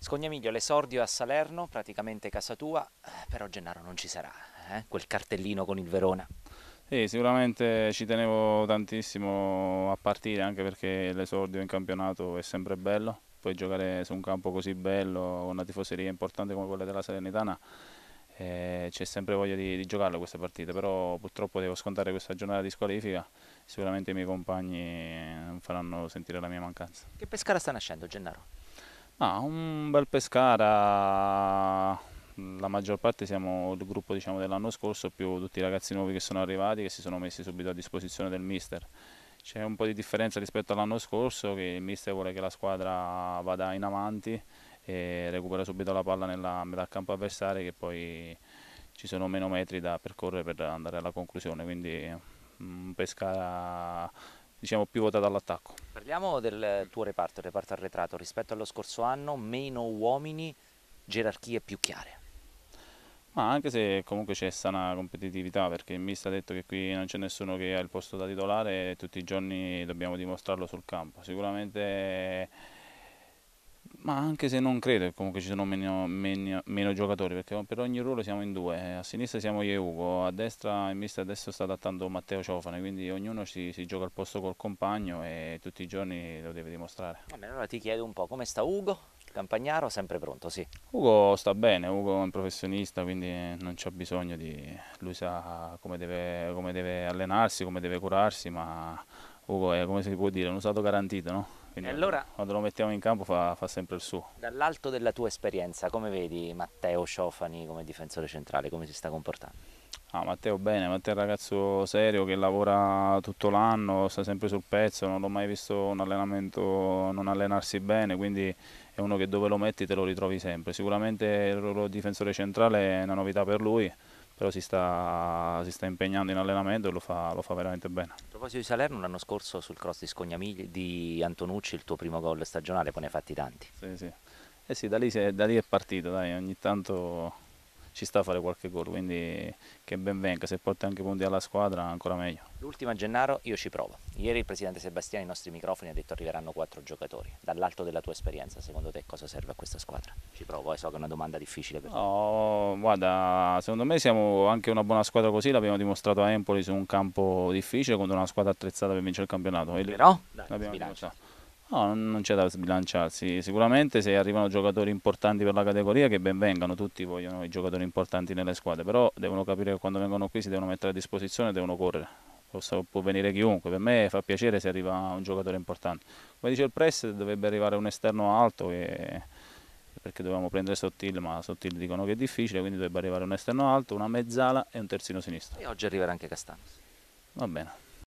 Scognamiglio l'esordio a Salerno, praticamente casa tua, però Gennaro non ci sarà, eh? quel cartellino con il Verona. Sì, sicuramente ci tenevo tantissimo a partire anche perché l'esordio in campionato è sempre bello, poi giocare su un campo così bello, con una tifoseria importante come quella della Salernitana, eh, c'è sempre voglia di, di giocarlo queste partite, però purtroppo devo scontare questa giornata di squalifica, sicuramente i miei compagni non eh, faranno sentire la mia mancanza. Che pescara sta nascendo Gennaro? Ah, un bel Pescara, la maggior parte siamo il gruppo diciamo, dell'anno scorso, più tutti i ragazzi nuovi che sono arrivati, che si sono messi subito a disposizione del mister. C'è un po' di differenza rispetto all'anno scorso, che il mister vuole che la squadra vada in avanti e recupera subito la palla nella metà campo avversario, che poi ci sono meno metri da percorrere per andare alla conclusione, quindi mm, un Pescara diciamo, più pivotato all'attacco. Parliamo del tuo reparto, il reparto arretrato, rispetto allo scorso anno meno uomini, gerarchie più chiare. Ma anche se comunque c'è sana competitività perché il mister ha detto che qui non c'è nessuno che ha il posto da titolare e tutti i giorni dobbiamo dimostrarlo sul campo. Sicuramente ma anche se non credo comunque ci sono meno, meno, meno, giocatori perché per ogni ruolo siamo in due a sinistra siamo io e Ugo a destra il mister adesso sta adattando Matteo Ciofane quindi ognuno si, si, gioca al posto col compagno e tutti i giorni lo deve dimostrare allora ti chiedo un po' come sta Ugo? Campagnaro sempre pronto, sì. Ugo sta bene, Ugo è un professionista, quindi non c'è bisogno di... lui sa come deve, come deve allenarsi, come deve curarsi, ma Ugo è eh, come si può dire, un usato garantito, no? Quindi allora, quando lo mettiamo in campo fa, fa sempre il suo. Dall'alto della tua esperienza, come vedi Matteo Ciofani come difensore centrale, come si sta comportando? Ah, Matteo bene, Matteo è un ragazzo serio che lavora tutto l'anno, sta sempre sul pezzo, non l'ho mai visto un allenamento non allenarsi bene, quindi è uno che dove lo metti te lo ritrovi sempre. Sicuramente il ruolo difensore centrale è una novità per lui, però si sta, si sta impegnando in allenamento e lo fa, lo fa, veramente bene. A proposito di Salerno, l'anno scorso sul cross di Scognamigli di Antonucci il tuo primo gol stagionale, poi ne hai fatti tanti. Sì, sì. Eh sì, da lì, da lì è partito, dai, ogni tanto ci sta a fare qualche gol, quindi che ben venga, se porta anche punti alla squadra ancora meglio. L'ultimo a gennaio io ci provo. Ieri il presidente Sebastiani ai nostri microfoni ha detto arriveranno quattro giocatori. Dall'alto della tua esperienza, secondo te cosa serve a questa squadra? Ci provo, eh, so che è una domanda difficile per te. No, guarda, secondo me siamo anche una buona squadra così, l'abbiamo dimostrato a Empoli su un campo difficile contro una squadra attrezzata per vincere il campionato. Però, dai, l'abbiamo dimostrato. No, non c'è da sbilanciarsi. Sicuramente se arrivano giocatori importanti per la categoria che ben vengano, tutti vogliono i giocatori importanti nelle squadre, però devono capire che quando vengono qui si devono mettere a disposizione e devono correre. Posso, può venire chiunque, per me fa piacere se arriva un giocatore importante. Come dice il press dovrebbe arrivare un esterno alto che, perché dovevamo prendere Sottil, ma Sottil dicono che è difficile, quindi dovrebbe arrivare un esterno alto, una mezzala e un terzino sinistro. E oggi arriverà anche Castano. Va bene.